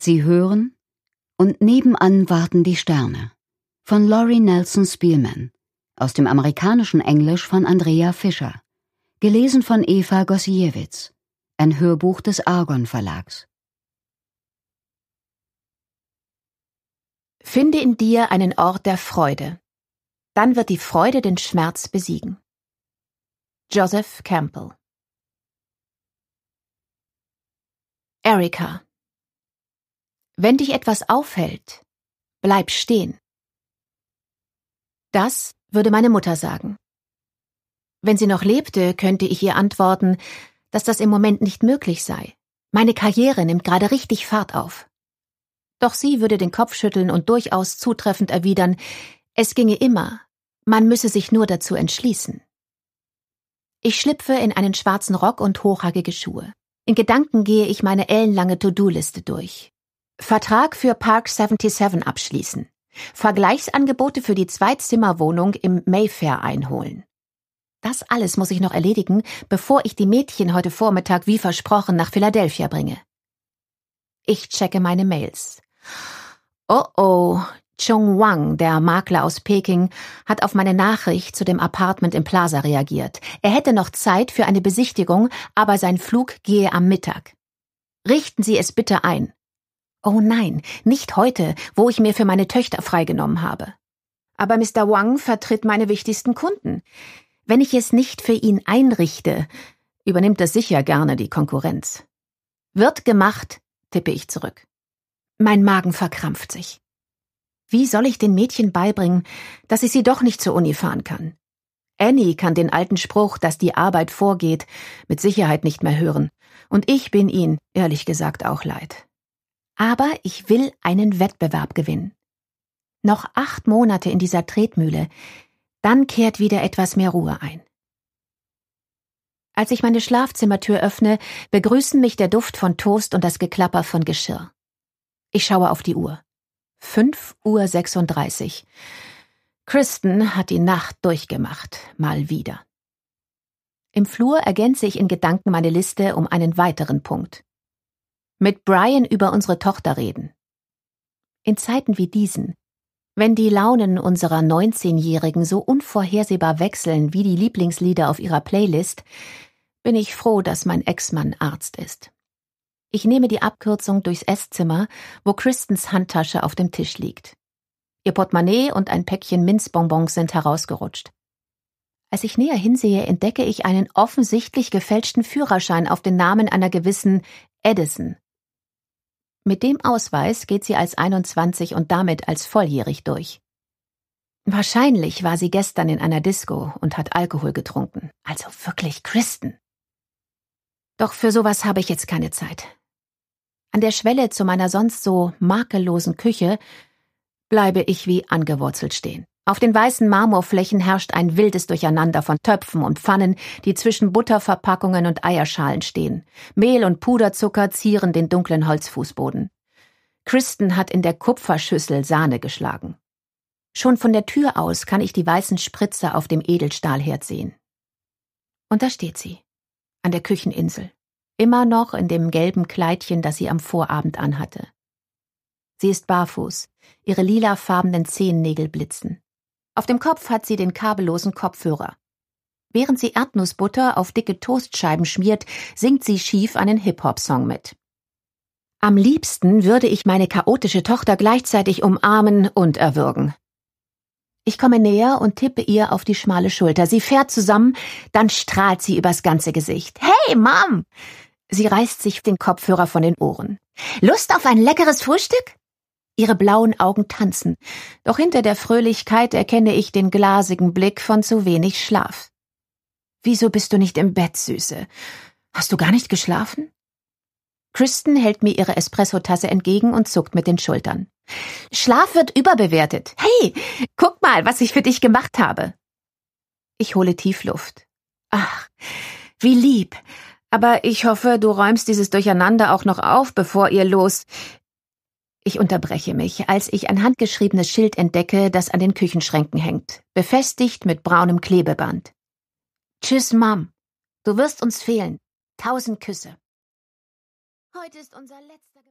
Sie hören und nebenan warten die Sterne von Laurie Nelson Spielman aus dem amerikanischen Englisch von Andrea Fischer, gelesen von Eva Gossiewicz, ein Hörbuch des Argon Verlags. Finde in dir einen Ort der Freude. Dann wird die Freude den Schmerz besiegen. Joseph Campbell Erika wenn dich etwas aufhält, bleib stehen. Das würde meine Mutter sagen. Wenn sie noch lebte, könnte ich ihr antworten, dass das im Moment nicht möglich sei. Meine Karriere nimmt gerade richtig Fahrt auf. Doch sie würde den Kopf schütteln und durchaus zutreffend erwidern, es ginge immer, man müsse sich nur dazu entschließen. Ich schlüpfe in einen schwarzen Rock und hochhackige Schuhe. In Gedanken gehe ich meine ellenlange To-Do-Liste durch. Vertrag für Park 77 abschließen. Vergleichsangebote für die Zweizimmerwohnung im Mayfair einholen. Das alles muss ich noch erledigen, bevor ich die Mädchen heute Vormittag wie versprochen nach Philadelphia bringe. Ich checke meine Mails. Oh oh, Chung Wang, der Makler aus Peking, hat auf meine Nachricht zu dem Apartment im Plaza reagiert. Er hätte noch Zeit für eine Besichtigung, aber sein Flug gehe am Mittag. Richten Sie es bitte ein. Oh nein, nicht heute, wo ich mir für meine Töchter freigenommen habe. Aber Mr. Wang vertritt meine wichtigsten Kunden. Wenn ich es nicht für ihn einrichte, übernimmt er sicher gerne die Konkurrenz. Wird gemacht, tippe ich zurück. Mein Magen verkrampft sich. Wie soll ich den Mädchen beibringen, dass ich sie doch nicht zur Uni fahren kann? Annie kann den alten Spruch, dass die Arbeit vorgeht, mit Sicherheit nicht mehr hören, und ich bin ihn, ehrlich gesagt, auch leid. Aber ich will einen Wettbewerb gewinnen. Noch acht Monate in dieser Tretmühle, dann kehrt wieder etwas mehr Ruhe ein. Als ich meine Schlafzimmertür öffne, begrüßen mich der Duft von Toast und das Geklapper von Geschirr. Ich schaue auf die Uhr. 5.36 Uhr. Kristen hat die Nacht durchgemacht, mal wieder. Im Flur ergänze ich in Gedanken meine Liste um einen weiteren Punkt mit Brian über unsere Tochter reden. In Zeiten wie diesen, wenn die Launen unserer 19-Jährigen so unvorhersehbar wechseln wie die Lieblingslieder auf ihrer Playlist, bin ich froh, dass mein Ex-Mann Arzt ist. Ich nehme die Abkürzung durchs Esszimmer, wo Kristens Handtasche auf dem Tisch liegt. Ihr Portemonnaie und ein Päckchen Minzbonbons sind herausgerutscht. Als ich näher hinsehe, entdecke ich einen offensichtlich gefälschten Führerschein auf den Namen einer gewissen Edison. Mit dem Ausweis geht sie als 21 und damit als volljährig durch. Wahrscheinlich war sie gestern in einer Disco und hat Alkohol getrunken. Also wirklich Kristen. Doch für sowas habe ich jetzt keine Zeit. An der Schwelle zu meiner sonst so makellosen Küche bleibe ich wie angewurzelt stehen. Auf den weißen Marmorflächen herrscht ein wildes Durcheinander von Töpfen und Pfannen, die zwischen Butterverpackungen und Eierschalen stehen. Mehl und Puderzucker zieren den dunklen Holzfußboden. Kristen hat in der Kupferschüssel Sahne geschlagen. Schon von der Tür aus kann ich die weißen Spritzer auf dem Edelstahlherd sehen. Und da steht sie, an der Kücheninsel, immer noch in dem gelben Kleidchen, das sie am Vorabend anhatte. Sie ist barfuß, ihre lilafarbenen Zehennägel blitzen. Auf dem Kopf hat sie den kabellosen Kopfhörer. Während sie Erdnussbutter auf dicke Toastscheiben schmiert, singt sie schief einen Hip-Hop-Song mit. Am liebsten würde ich meine chaotische Tochter gleichzeitig umarmen und erwürgen. Ich komme näher und tippe ihr auf die schmale Schulter. Sie fährt zusammen, dann strahlt sie übers ganze Gesicht. Hey, Mom! Sie reißt sich den Kopfhörer von den Ohren. Lust auf ein leckeres Frühstück? Ihre blauen Augen tanzen, doch hinter der Fröhlichkeit erkenne ich den glasigen Blick von zu wenig Schlaf. Wieso bist du nicht im Bett, Süße? Hast du gar nicht geschlafen? Kristen hält mir ihre Espresso-Tasse entgegen und zuckt mit den Schultern. Schlaf wird überbewertet. Hey, guck mal, was ich für dich gemacht habe. Ich hole tief Luft. Ach, wie lieb. Aber ich hoffe, du räumst dieses Durcheinander auch noch auf, bevor ihr los. Ich unterbreche mich, als ich ein handgeschriebenes Schild entdecke, das an den Küchenschränken hängt, befestigt mit braunem Klebeband. Tschüss, Mom. Du wirst uns fehlen. Tausend Küsse. Heute ist unser letzter